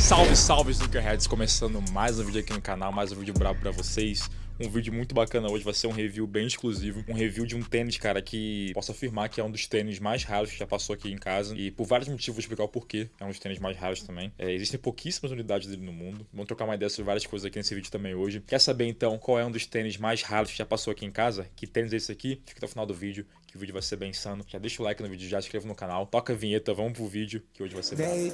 Salve, salve, Sneakerheads! Começando mais um vídeo aqui no canal, mais um vídeo brabo pra vocês um vídeo muito bacana hoje, vai ser um review bem exclusivo, um review de um tênis, cara, que posso afirmar que é um dos tênis mais raros que já passou aqui em casa e por vários motivos vou explicar o porquê é um dos tênis mais raros também. É, existem pouquíssimas unidades dele no mundo, vamos trocar uma ideia sobre várias coisas aqui nesse vídeo também hoje. Quer saber então qual é um dos tênis mais raros que já passou aqui em casa? Que tênis é esse aqui? Fica até o final do vídeo, que o vídeo vai ser bem insano. Já deixa o like no vídeo, já se inscreva no canal, toca a vinheta, vamos pro vídeo, que hoje vai ser bem...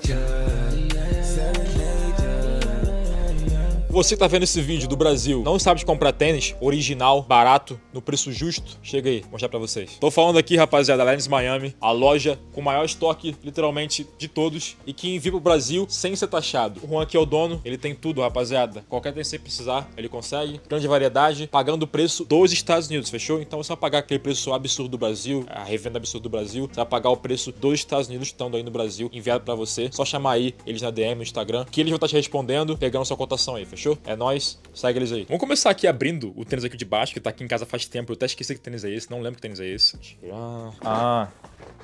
Você que tá vendo esse vídeo do Brasil não sabe de comprar tênis original, barato, no preço justo, chega aí, vou mostrar para vocês. Tô falando aqui, rapaziada, da Lens Miami, a loja com o maior estoque, literalmente, de todos e que envia pro Brasil sem ser taxado. O Juan aqui é o dono, ele tem tudo, rapaziada. Qualquer tênis que você precisar, ele consegue. Grande variedade, pagando o preço dos Estados Unidos, fechou? Então você vai pagar aquele preço absurdo do Brasil, a revenda absurda do Brasil, você vai pagar o preço dos Estados Unidos estando aí no Brasil, enviado para você. Só chamar aí eles na DM, no Instagram, que eles vão estar tá te respondendo, pegando sua cotação aí, fechou? Fechou? É nós. Segue eles aí. Vamos começar aqui abrindo o tênis aqui de baixo, que tá aqui em casa faz tempo. Eu até esqueci que tênis é esse. Não lembro que tênis é esse. Ah.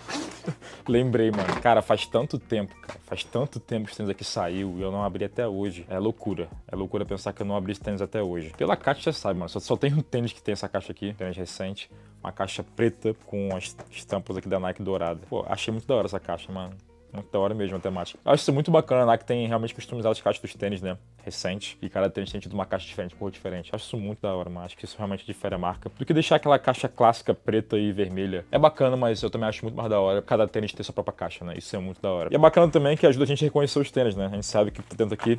Lembrei, mano. Cara, faz tanto tempo, cara. Faz tanto tempo que esse tênis aqui saiu e eu não abri até hoje. É loucura. É loucura pensar que eu não abri esse tênis até hoje. Pela caixa, você sabe, mano. Só, só tem um tênis que tem essa caixa aqui. Tênis recente. Uma caixa preta com as estampas aqui da Nike dourada. Pô, achei muito da hora essa caixa, mano. Muito da hora mesmo a temática. Eu acho isso muito bacana lá que tem realmente customizado as caixas dos tênis, né? Recente. E cada tênis tem tido uma caixa diferente, cor diferente. Eu acho isso muito da hora, mas acho que isso realmente difere a marca. Do que deixar aquela caixa clássica preta e vermelha. É bacana, mas eu também acho muito mais da hora cada tênis ter sua própria caixa, né? Isso é muito da hora. E é bacana também que ajuda a gente a reconhecer os tênis, né? A gente sabe que por tá dentro aqui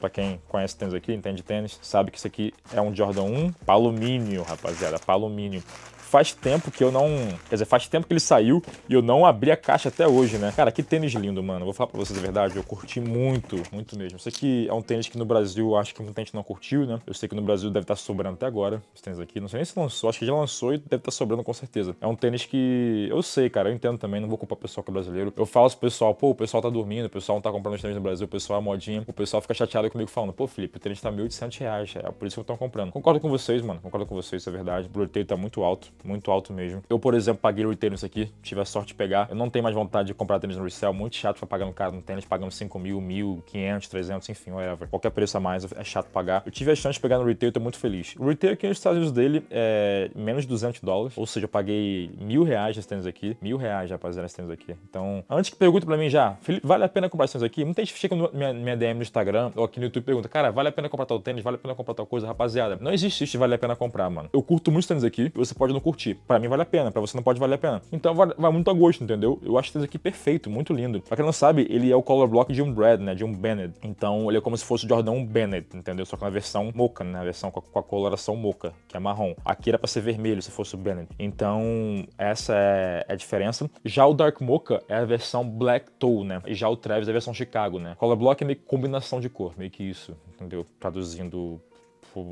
Pra quem conhece tênis aqui, entende tênis, sabe que isso aqui é um Jordan 1 palomínio, rapaziada, palomínio faz tempo que eu não. Quer dizer, faz tempo que ele saiu e eu não abri a caixa até hoje, né? Cara, que tênis lindo, mano. Vou falar pra vocês a verdade, eu curti muito, muito mesmo. Eu sei que é um tênis que no Brasil acho que muita gente não curtiu, né? Eu sei que no Brasil deve estar tá sobrando até agora esse tênis aqui. Não sei nem se lançou, acho que já lançou e deve estar tá sobrando com certeza. É um tênis que eu sei, cara, eu entendo também, não vou culpar o pessoal que é brasileiro. Eu falo pro pessoal, pô, o pessoal tá dormindo, o pessoal não tá comprando os tênis no Brasil, o pessoal é modinha, o pessoal fica chateado comigo falando, pô, Felipe, o tênis tá 1.800 reais, é por isso que eu tô comprando. Concordo com vocês, mano, concordo com vocês, isso é verdade. O broteio tá muito alto muito alto mesmo. Eu, por exemplo, paguei o retail nisso aqui, tive a sorte de pegar. Eu não tenho mais vontade de comprar tênis no resell, muito chato ficar pagando caro no tênis, pagando 5 mil, 1.500, 300, enfim, whatever. Qualquer preço a mais é chato pagar. Eu tive a chance de pegar no retail, tô muito feliz. O retail aqui nos Estados Unidos dele é menos de 200 dólares, ou seja, eu paguei mil reais nesse tênis aqui. Mil reais, rapaziada, nesse tênis aqui. Então, antes que pergunte pra mim já, Felipe, vale a pena comprar esse tênis aqui? Muita gente chega na minha, minha DM no Instagram ou aqui no YouTube e pergunta, cara, vale a pena comprar tal tênis? Vale a pena comprar tal coisa? Rapaziada, não existe isso de vale a pena comprar, mano. Eu curto muito tênis aqui, você pode não curtir curtir. Para mim vale a pena, para você não pode valer a pena. Então vai muito a gosto, entendeu? Eu acho esse aqui perfeito, muito lindo. Pra quem não sabe, ele é o color block de um Brad, né? De um Bennett. Então ele é como se fosse o Jordan Bennett, entendeu? Só que na versão moca, né? Na versão com a, com a coloração moca, que é marrom. Aqui era pra ser vermelho se fosse o Bennett. Então essa é, é a diferença. Já o Dark moca é a versão Black Toe, né? E já o Travis é a versão Chicago, né? Color block é meio que combinação de cor, meio que isso, entendeu? Traduzindo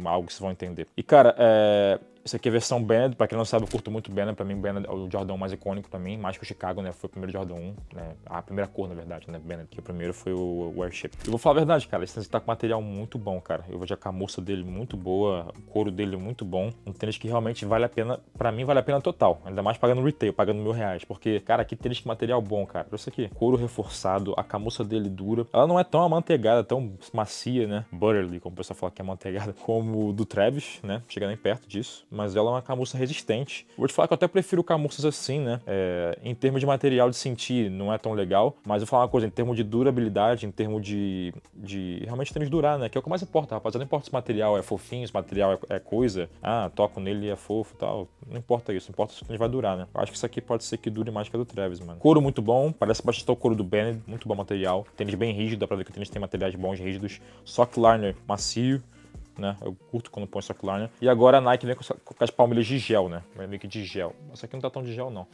algo que vocês vão entender. E, cara, é, essa aqui é a versão Bennett, pra quem não sabe, eu curto muito Bennett, pra mim Bennett é o Jordão mais icônico pra mim, mais que o Chicago, né, foi o primeiro Jordão 1, né, a primeira cor, na verdade, né, Bennett, que o primeiro foi o Warship. Eu vou falar a verdade, cara, esse tênis tá com material muito bom, cara, eu vejo a camurça dele muito boa, o couro dele muito bom, um tênis que realmente vale a pena, pra mim vale a pena total, ainda mais pagando retail, pagando mil reais, porque, cara, que tênis com material bom, cara, olha isso aqui, couro reforçado, a camurça dele dura, ela não é tão amanteigada, tão macia, né, butterly, como o pessoal fala que é amanteigada, como do Travis, né, chega nem perto disso, mas ela é uma camurça resistente. Vou te falar que eu até prefiro camurças assim, né? É, em termos de material de sentir, não é tão legal, mas eu vou falar uma coisa, em termos de durabilidade, em termos de, de realmente tênis durar, né? Que é o que mais importa, rapaziada. Não importa se o material é fofinho, se o material é, é coisa, ah, toco nele é fofo e tal. Não importa isso, importa se o tênis vai durar, né? Eu acho que isso aqui pode ser que dure mais que a do Travis, mano. Couro muito bom, parece bastante o couro do Bennett, muito bom material. Tênis bem rígido, dá pra ver que o tênis tem materiais bons rígidos. Sock liner macio, né? Eu curto quando põe essa offline. E agora a Nike vem com, essa, com as palmilhas de gel, né? Meio que de gel. Essa aqui não tá tão de gel, não.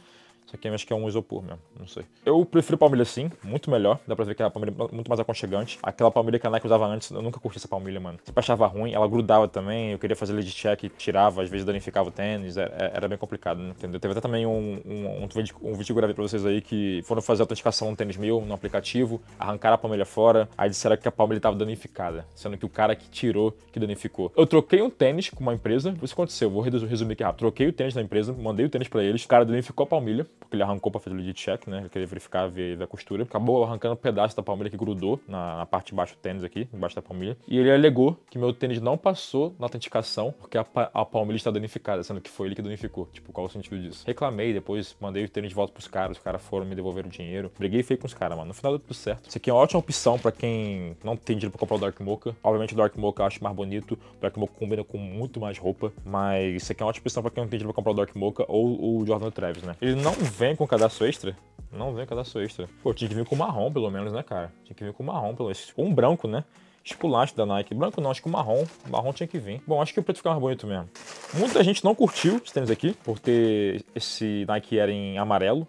Isso aqui eu acho que é um isopor mesmo, não sei. Eu prefiro palmilha assim, muito melhor. Dá pra ver que é a palmilha é muito mais aconchegante. Aquela palmilha que a Nike usava antes, eu nunca curti essa palmilha, mano. Sempre achava ruim, ela grudava também. Eu queria fazer lead check, tirava, às vezes danificava o tênis. Era, é, é, era bem complicado, né? entendeu? Teve até também um, um, um, vídeo, um vídeo que eu gravei pra vocês aí que foram fazer a autenticação no tênis meu, no aplicativo, arrancaram a palmilha fora. Aí disseram que a palmilha tava danificada, sendo que o cara que tirou, que danificou. Eu troquei um tênis com uma empresa. Isso aconteceu, vou resumir aqui rápido. Troquei o tênis da empresa, mandei o tênis pra eles. O cara danificou a palmilha porque ele arrancou para fazer o lead check, né? Ele queria verificar ver a costura. Acabou arrancando um pedaço da palmilha que grudou na, na parte de baixo do tênis aqui, embaixo da palmilha. E ele alegou que meu tênis não passou na autenticação porque a, a palmilha está danificada, sendo que foi ele que danificou. Tipo, qual o sentido disso? Reclamei, depois mandei o tênis de volta pros caras, os caras foram me devolver o dinheiro. Briguei feio com os caras, mano. No final deu tudo certo. Isso aqui é uma ótima opção para quem não tem dinheiro pra comprar o Dark Mocha. Obviamente o Dark Mocha eu acho mais bonito, o Dark Mocha combina com muito mais roupa, mas isso aqui é uma ótima opção pra quem não tem dinheiro pra comprar o Dark Mocha ou o Jordan Travis, né? Ele não vem com cadastro extra. Não vem com cadastro extra. Pô, tinha que vir com marrom, pelo menos, né, cara? Tinha que vir com marrom, pelo menos. Ou um branco, né? Esculacho da Nike. Branco não, acho que o marrom. O marrom tinha que vir. Bom, acho que o preto mais bonito mesmo. Muita gente não curtiu os tênis aqui, por ter esse Nike era em amarelo.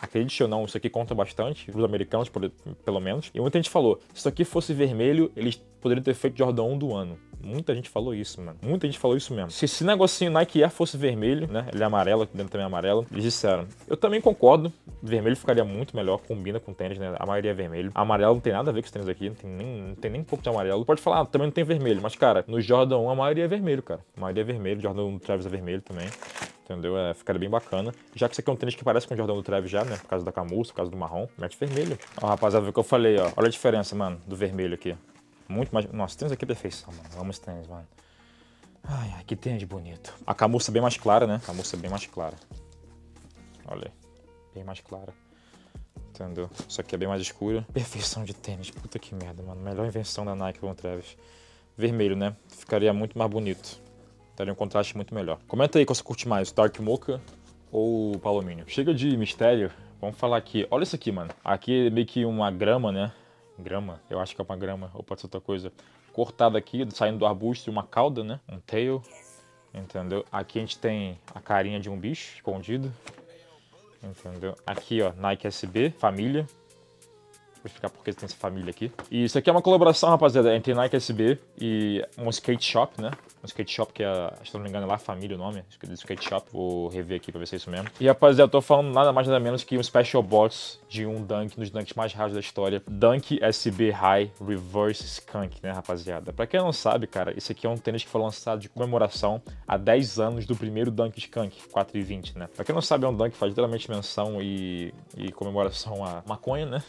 Acredite ou não, isso aqui conta bastante, os americanos, pelo menos. E muita gente falou, se isso aqui fosse vermelho, eles poderiam ter feito Jordan 1 do ano. Muita gente falou isso, mano. Muita gente falou isso mesmo. Se esse negocinho Nike Air fosse vermelho, né? Ele é amarelo, aqui dentro também é amarelo. Eles disseram. Eu também concordo. Vermelho ficaria muito melhor, combina com tênis, né? A maioria é vermelho. Amarelo não tem nada a ver com os tênis aqui. Não tem nem, não tem nem um pouco de amarelo. Pode falar, ah, também não tem vermelho. Mas, cara, no Jordan 1 a maioria é vermelho, cara. A maioria é vermelho. Jordan 1 do Travis é vermelho também entendeu? É, ficaria bem bacana. Já que isso aqui é um tênis que parece com o Jordão do Trevi já, né? Por causa da camurça, por causa do marrom. Mete vermelho. Ó, rapaziada, viu o que eu falei, ó. Olha a diferença, mano, do vermelho aqui. Muito mais. Nossa, tênis aqui é perfeição, mano. vamos esse tênis, mano. Ai, que tênis bonito. A camurça bem mais clara, né? A camurça bem mais clara. Olha Bem mais clara. Entendeu? Isso aqui é bem mais escuro. Perfeição de tênis. Puta que merda, mano. Melhor invenção da Nike com o Travis. Vermelho, né? Ficaria muito mais bonito. Daria um contraste muito melhor. Comenta aí qual você curte mais, o Dark Mocha ou o Palomínio. Chega de mistério. Vamos falar aqui. Olha isso aqui, mano. Aqui é meio que uma grama, né? grama, eu acho que é uma grama, ou pode ser outra coisa, cortada aqui, saindo do arbusto, uma cauda, né? Um tail, entendeu? Aqui a gente tem a carinha de um bicho escondido, entendeu? Aqui, ó, Nike SB, família, ficar porque tem essa família aqui. E isso aqui é uma colaboração, rapaziada, entre Nike SB e um skate shop, né? Um skate shop que é, se não me engano, é lá Família o nome, do skate shop. Vou rever aqui pra ver se é isso mesmo. E, rapaziada, eu tô falando nada mais nada menos que um special box de um dunk, nos dunks mais raros da história. Dunk SB High Reverse Skunk, né, rapaziada? Pra quem não sabe, cara, esse aqui é um tênis que foi lançado de comemoração há 10 anos do primeiro Dunk Skunk, 4 e 20, né? Pra quem não sabe, é um dunk que faz literalmente menção e, e comemoração a maconha, né?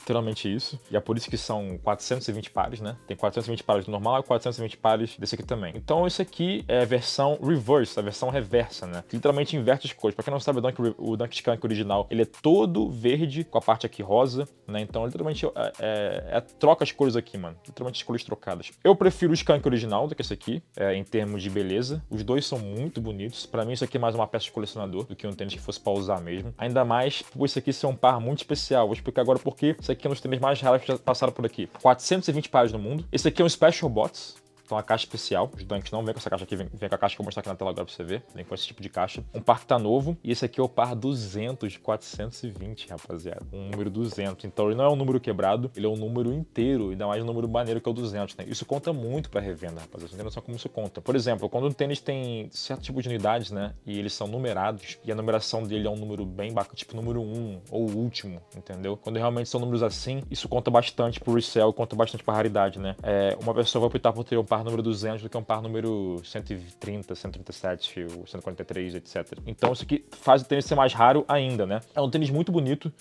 literalmente isso. E é por isso que são 420 pares, né? Tem 420 pares do normal e 420 pares desse aqui também. Então esse aqui é a versão reverse, a versão reversa, né? Que literalmente inverte as cores. Pra quem não sabe, o Dunk, o Dunk Skunk original, ele é todo verde, com a parte aqui rosa, né? Então literalmente é, é, é troca as cores aqui, mano. Literalmente as cores trocadas. Eu prefiro o Skunk original do que esse aqui, é, em termos de beleza. Os dois são muito bonitos. Pra mim isso aqui é mais uma peça de colecionador do que um tênis que fosse pra usar mesmo. Ainda mais por isso aqui ser um par muito especial. Vou explicar agora por quê esse aqui é um dos temas mais raros que já passaram por aqui. 420 páginas no mundo. Esse aqui é um Special Bots, então a caixa especial, os Dunk não vem com essa caixa aqui, vem, vem, com a caixa que eu vou mostrar aqui na tela agora pra você ver. Vem com esse tipo de caixa. Um par que tá novo, e esse aqui é o par 200 de 420, rapaziada. Um número 200. Então ele não é um número quebrado, ele é um número inteiro, ainda mais um número maneiro que é o 200, né? Isso conta muito pra revenda, rapaziada. Você tem noção como isso conta. Por exemplo, quando um tênis tem certo tipo de unidades, né? E eles são numerados, e a numeração dele é um número bem bacana, tipo número 1 ou último, entendeu? Quando realmente são números assim, isso conta bastante pro resell, conta bastante pra raridade, né? É, uma pessoa vai optar por ter um par número 200 do que um par número 130, 137, 143, etc. Então isso aqui faz o tênis ser mais raro ainda, né? É um tênis muito bonito,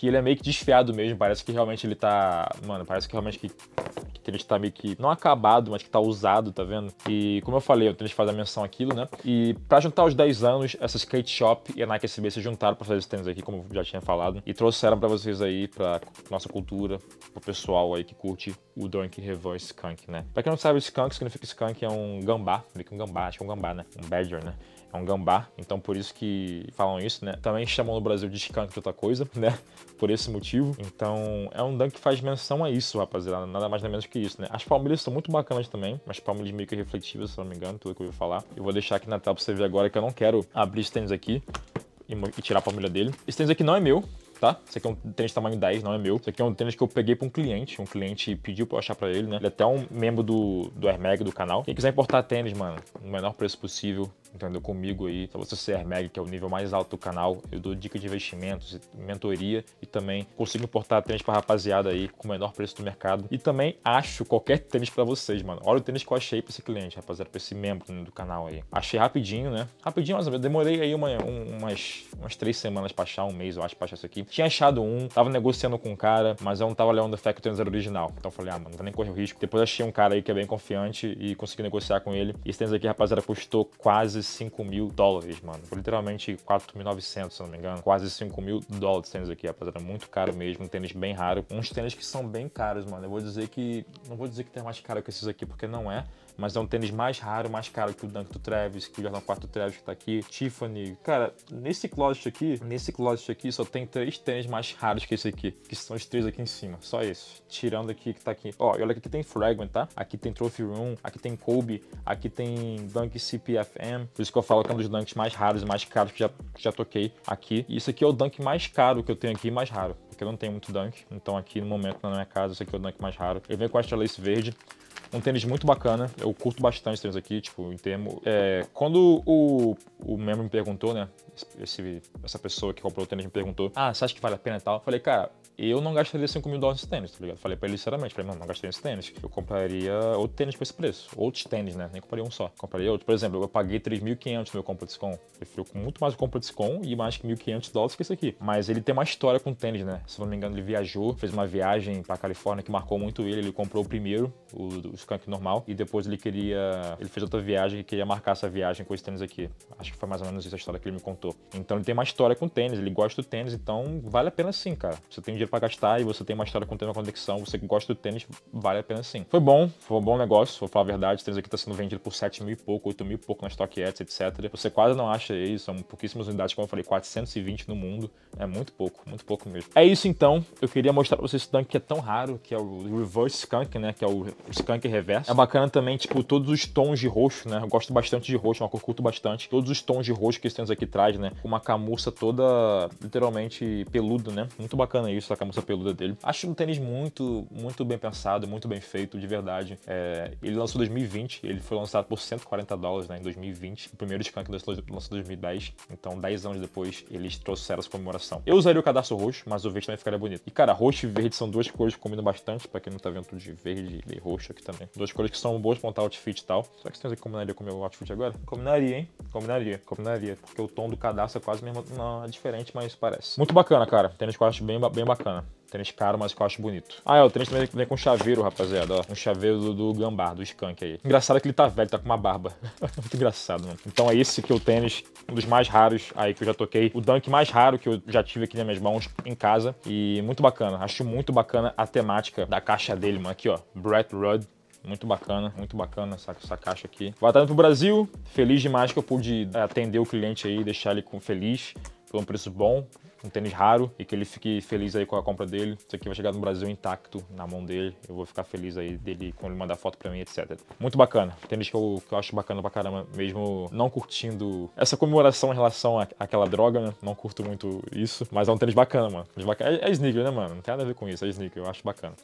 que ele é meio que desfiado mesmo. Parece que realmente ele tá. Mano, parece que realmente que, que o tênis tá meio que. Não acabado, mas que tá usado, tá vendo? E como eu falei, o tênis faz a menção àquilo, né? E pra juntar os 10 anos, essa skate shop e a Nike SB se juntaram pra fazer esse tênis aqui, como eu já tinha falado. E trouxeram pra vocês aí, pra nossa cultura, pro pessoal aí que curte o Dunk Revan Skunk, né? Pra quem não sabe, Skunk significa Skunk é um gambá, meio que um gambá, acho que é um gambá, né? Um badger, né? É um gambá, então por isso que falam isso, né? Também chamam no Brasil de skunk de outra coisa, né? por esse motivo. Então, é um dunk que faz menção a isso, rapaziada. Nada mais nem menos que isso, né? As palmilhas são muito bacanas também, mas palmilhas meio que refletivas se não me engano, tudo que eu ouvi falar. Eu vou deixar aqui na tela pra você ver agora que eu não quero abrir os tênis aqui e tirar a palmilha dele. Esse tênis aqui não é meu, tá? Esse aqui é um tênis tamanho 10, não é meu. Esse aqui é um tênis que eu peguei pra um cliente. Um cliente pediu pra eu achar pra ele, né? Ele é até um membro do, do Hermeg do canal. Quem quiser importar tênis, mano, no menor preço possível, entendeu? Comigo aí. Então você ser Hermeg, que é o nível mais alto do canal, eu dou dica de investimentos, mentoria e também consigo importar tênis pra rapaziada aí com o menor preço do mercado. E também acho qualquer tênis pra vocês, mano. Olha o tênis que eu achei pra esse cliente, rapaziada, pra esse membro do canal aí. Achei rapidinho, né? Rapidinho, mas eu demorei aí uma, um, umas, umas três semanas pra achar, um mês, eu acho, pra achar isso aqui. Tinha achado um, tava negociando com o um cara, mas eu não tava olhando o Fact Tensor original. Então eu falei, ah, mano, não vou nem correr o risco. Depois achei um cara aí que é bem confiante e consegui negociar com ele. E esse tênis aqui, rapaziada, custou quase 5 mil dólares, mano. Foi literalmente 4.900, se não me engano. Quase 5 mil dólares esse tênis aqui, rapaziada. Muito caro mesmo, um tênis bem raro. Uns tênis que são bem caros, mano. Eu vou dizer que. Não vou dizer que tem mais caro que esses aqui, porque não é mas é um tênis mais raro, mais caro que o Dunk do Travis, que o Jordan 4 do Travis que tá aqui, Tiffany. Cara, nesse closet aqui, nesse closet aqui só tem três tênis mais raros que esse aqui, que são os três aqui em cima, só esse. Tirando aqui que tá aqui. Ó, e olha que aqui tem Fragment, tá? Aqui tem Trophy Room, aqui tem Kobe, aqui tem Dunk CPFM. Por isso que eu falo que é um dos Dunks mais raros e mais caros que já, que já toquei aqui. E isso aqui é o Dunk mais caro que eu tenho aqui e mais raro, porque eu não tenho muito Dunk. Então aqui no momento na minha casa, esse aqui é o Dunk mais raro. Ele vem com a Astralace verde um tênis muito bacana. Eu curto bastante esse tênis aqui, tipo, em termo. É, quando o, o membro me perguntou, né? Esse, essa pessoa que comprou o tênis me perguntou: Ah, você acha que vale a pena e tal? Eu falei, cara, eu não gastaria 5 mil dólares nesse tênis, tá ligado? Falei pra ele sinceramente, falei, mano, não gastaria esse tênis. Eu compraria outro tênis por esse preço. Outros tênis, né? Nem compraria um só. Compraria outro. Por exemplo, eu paguei 3.500 no meu Complex Com. Prefiro muito mais o Complex Com e mais que 1.500 dólares que esse aqui. Mas ele tem uma história com tênis, né? Se não me engano, ele viajou, fez uma viagem pra Califórnia que marcou muito ele. Ele comprou o primeiro, o, o Skunk normal, e depois ele queria. Ele fez outra viagem e queria marcar essa viagem com esse tênis aqui. Acho que foi mais ou menos essa história que ele me contou. Então ele tem uma história com tênis, ele gosta do tênis, então vale a pena sim, cara. Você tem dinheiro para gastar e você tem uma história com tênis, uma conexão, você que gosta do tênis, vale a pena sim. Foi bom, foi um bom negócio, vou falar a verdade. O tênis aqui está sendo vendido por 7 mil e pouco, 8 mil e pouco na Stock Ads, etc. Você quase não acha isso, são pouquíssimas unidades, como eu falei, 420 no mundo. É muito pouco, muito pouco mesmo. É isso então, eu queria mostrar para vocês esse tanque que é tão raro, que é o Reverse Skunk, né? Que é o Skunk reverse É bacana também, tipo, todos os tons de roxo, né? Eu gosto bastante de roxo, é uma cor curto bastante. Todos os tons de roxo que esse tênis aqui traz, né? Uma camurça toda, literalmente, peludo, né? Muito bacana isso, a moça peluda dele. Acho um tênis muito, muito bem pensado, muito bem feito, de verdade. É, ele lançou em 2020, ele foi lançado por 140 dólares né, em 2020. O primeiro Skunk lançou em 2010, então 10 anos depois eles trouxeram essa comemoração. Eu usaria o cadastro roxo, mas o verde também ficaria bonito. E cara, roxo e verde são duas cores que combinam bastante, pra quem não tá vendo tudo de verde e roxo aqui também. Duas cores que são boas pra montar outfit e tal. Será que você tem que combinaria com o meu outfit agora? Combinaria, hein? Combinaria, combinaria. Porque o tom do cadastro é quase mesmo, não, é diferente, mas parece. Muito bacana, cara. Tênis que eu acho bem, bem bacana bacana. Né? Tênis caro, mas que eu acho bonito. Ah, é, o tênis também vem com chaveiro, rapaziada, ó. Um chaveiro do, do gambá, do skunk aí. Engraçado é que ele tá velho, tá com uma barba. Muito engraçado, mano. Então é esse que é o tênis, um dos mais raros aí que eu já toquei. O dunk mais raro que eu já tive aqui nas minhas mãos em casa. E muito bacana. Acho muito bacana a temática da caixa dele, mano. Aqui, ó. Brett Rudd. Muito bacana, muito bacana essa, essa caixa aqui. Vai estar indo pro Brasil. Feliz demais que eu pude eh, atender o cliente aí, deixar ele feliz por um preço bom um tênis raro e que ele fique feliz aí com a compra dele. Isso aqui vai chegar no Brasil intacto, na mão dele. Eu vou ficar feliz aí dele quando ele mandar foto pra mim, etc. Muito bacana. Tênis que eu, que eu acho bacana pra caramba, mesmo não curtindo essa comemoração em relação à, àquela droga, né? Não curto muito isso, mas é um tênis bacana, mano. É, é sneaker, né, mano? Não tem nada a ver com isso, é sneaker. Eu acho bacana.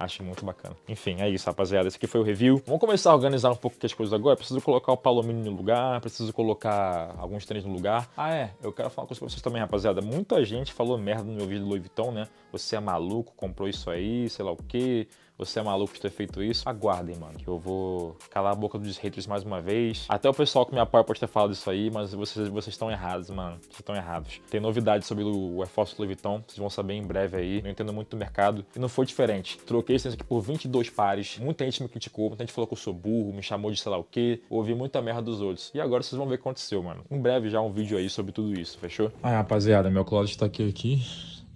Acho muito bacana. Enfim, é isso, rapaziada. Esse aqui foi o review. Vamos começar a organizar um pouco as coisas agora. Preciso colocar o palomino no lugar, preciso colocar alguns trens no lugar. Ah, é. Eu quero falar uma coisa pra vocês também, rapaziada. Muita gente falou merda no meu vídeo do Louis Vuitton, né? Você é maluco, comprou isso aí, sei lá o quê você é maluco de ter feito isso? Aguardem, mano, que eu vou calar a boca dos haters mais uma vez. Até o pessoal que me apoia pode ter falado isso aí, mas vocês, vocês estão errados, mano. Vocês estão errados. Tem novidade sobre o Air Force Louis Vuitton, vocês vão saber em breve aí. Não entendo muito do mercado. E não foi diferente. Troquei esse aqui por 22 pares. Muita gente me criticou, muita gente falou que eu sou burro, me chamou de sei lá o quê. Ouvi muita merda dos outros. E agora vocês vão ver o que aconteceu, mano. Em breve já um vídeo aí sobre tudo isso, fechou? Ah, rapaziada, meu closet tá aqui, aqui.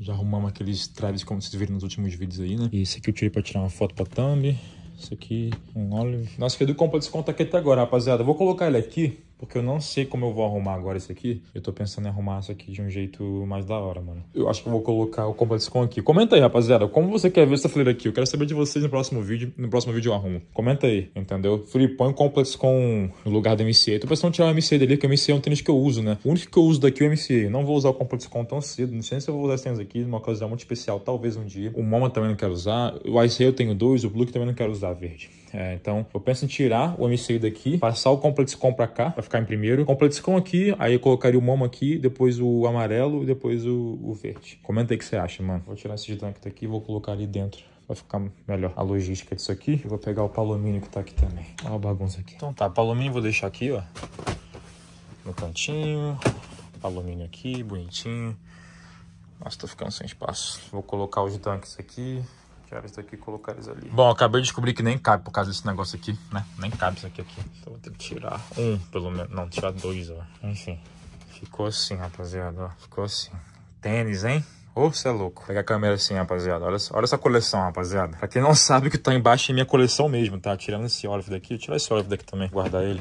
Já arrumamos aqueles traves como vocês viram nos últimos vídeos aí, né? E esse aqui eu tirei pra tirar uma foto pra thumb. Isso aqui, um olive. Nossa, Edu comprou desconto aqui até agora, rapaziada. vou colocar ele aqui porque eu não sei como eu vou arrumar agora isso aqui. Eu tô pensando em arrumar isso aqui de um jeito mais da hora, mano. Eu acho que eu vou colocar o combatiscom aqui. Comenta aí, rapaziada, como você quer ver essa fileira aqui? Eu quero saber de vocês no próximo vídeo. No próximo vídeo eu arrumo. Comenta aí, entendeu? põe o Complex com no lugar do MCA. tô pensando em tirar o MCA dele, porque o MCA é um tênis que eu uso, né? O único que eu uso daqui é o MCA. Eu não vou usar o complex com tão cedo. Não sei se eu vou usar esse tênis aqui numa ocasião muito especial, talvez um dia. O Moma também não quero usar. O Ice eu tenho dois, o Blue também não quero usar verde. É, então, eu penso em tirar o MCI daqui, passar o Com pra cá, pra ficar em primeiro. Com aqui, aí eu colocaria o Momo aqui, depois o amarelo e depois o, o verde. Comenta aí o que você acha, mano. Vou tirar esse tanque daqui e vou colocar ali dentro vai ficar melhor a logística disso aqui. Eu vou pegar o palomínio que tá aqui também. Olha a bagunça aqui. Então tá, palomínio vou deixar aqui, ó. No cantinho. Palomínio aqui, bonitinho. Nossa, tô ficando sem espaço. Vou colocar os tanques aqui. Que isso daqui colocar eles ali. Bom, acabei de descobrir que nem cabe por causa desse negócio aqui, né? Nem cabe isso aqui aqui. Então vou ter que tirar um, pelo menos. Não, tirar dois, ó. Enfim. Ficou assim, rapaziada, ó. Ficou assim. Tênis, hein? Ô, oh, você é louco. Pega pegar a câmera assim, rapaziada. Olha, olha essa coleção, rapaziada. Pra quem não sabe, o que tá embaixo é minha coleção mesmo, tá? Tirando esse Olive daqui. Tirar esse Olive daqui também. Guardar ele.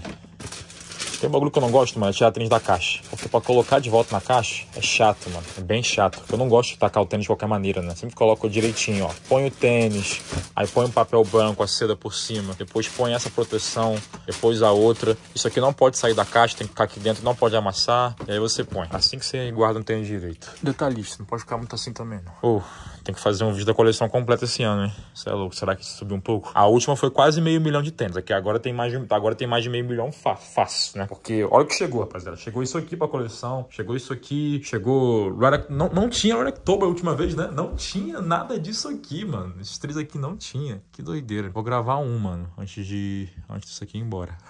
Tem um bagulho que eu não gosto, mano, é tirar tênis da caixa. Porque pra colocar de volta na caixa é chato, mano. É bem chato. Eu não gosto de tacar o tênis de qualquer maneira, né? Sempre coloco direitinho, ó. Põe o tênis, aí põe um papel branco, a seda por cima. Depois põe essa proteção, depois a outra. Isso aqui não pode sair da caixa, tem que ficar aqui dentro, não pode amassar. E aí você põe. Assim que você guarda um tênis direito. Detalhista, não pode ficar muito assim também, não. Oh. Tem que fazer um vídeo da coleção completa esse ano, hein? Você é louco, será que subiu um pouco? A última foi quase meio milhão de tênis. Aqui agora tem mais de, agora tem mais de meio milhão fácil, né? Porque olha o que chegou, rapaziada. Chegou isso aqui pra coleção, chegou isso aqui, chegou... Não, não tinha October a última vez, né? Não tinha nada disso aqui, mano. Esses três aqui não tinha. Que doideira. Vou gravar um, mano, antes de... antes disso aqui ir embora.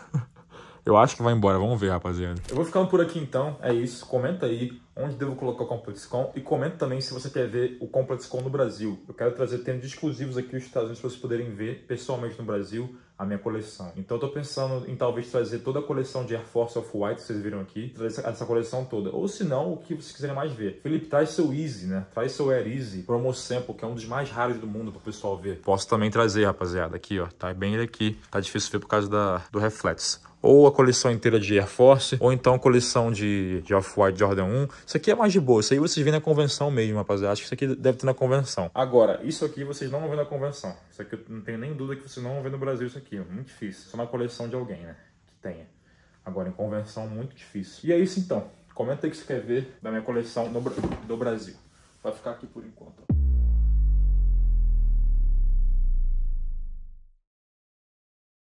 Eu acho que vai embora, vamos ver, rapaziada. Eu vou ficando por aqui então, é isso. Comenta aí onde devo colocar o ComplexCon e comenta também se você quer ver o ComplexCon no Brasil. Eu quero trazer tênis exclusivos aqui dos Estados Unidos para vocês poderem ver pessoalmente no Brasil a minha coleção. Então eu tô pensando em talvez trazer toda a coleção de Air Force Off-White que vocês viram aqui, trazer essa coleção toda. Ou se não, o que vocês quiserem mais ver. Felipe, traz seu Easy, né? Traz seu Air Easy Promo Sample, que é um dos mais raros do mundo pro pessoal ver. Posso também trazer, rapaziada, aqui, ó. Tá bem ele aqui. Tá difícil ver por causa da, do reflexo ou a coleção inteira de Air Force, ou então coleção de, de Off-White Jordan 1. Isso aqui é mais de boa. Isso aí vocês vêm na convenção mesmo, rapaziada. Acho que isso aqui deve ter na convenção. Agora, isso aqui vocês não vão ver na convenção. Isso aqui eu não tenho nem dúvida que vocês não vão ver no Brasil isso aqui. Muito difícil. Só na coleção de alguém, né? Que tenha. Agora, em convenção, muito difícil. E é isso então. Comenta aí o que você quer ver da minha coleção no, do Brasil. Vai ficar aqui por enquanto.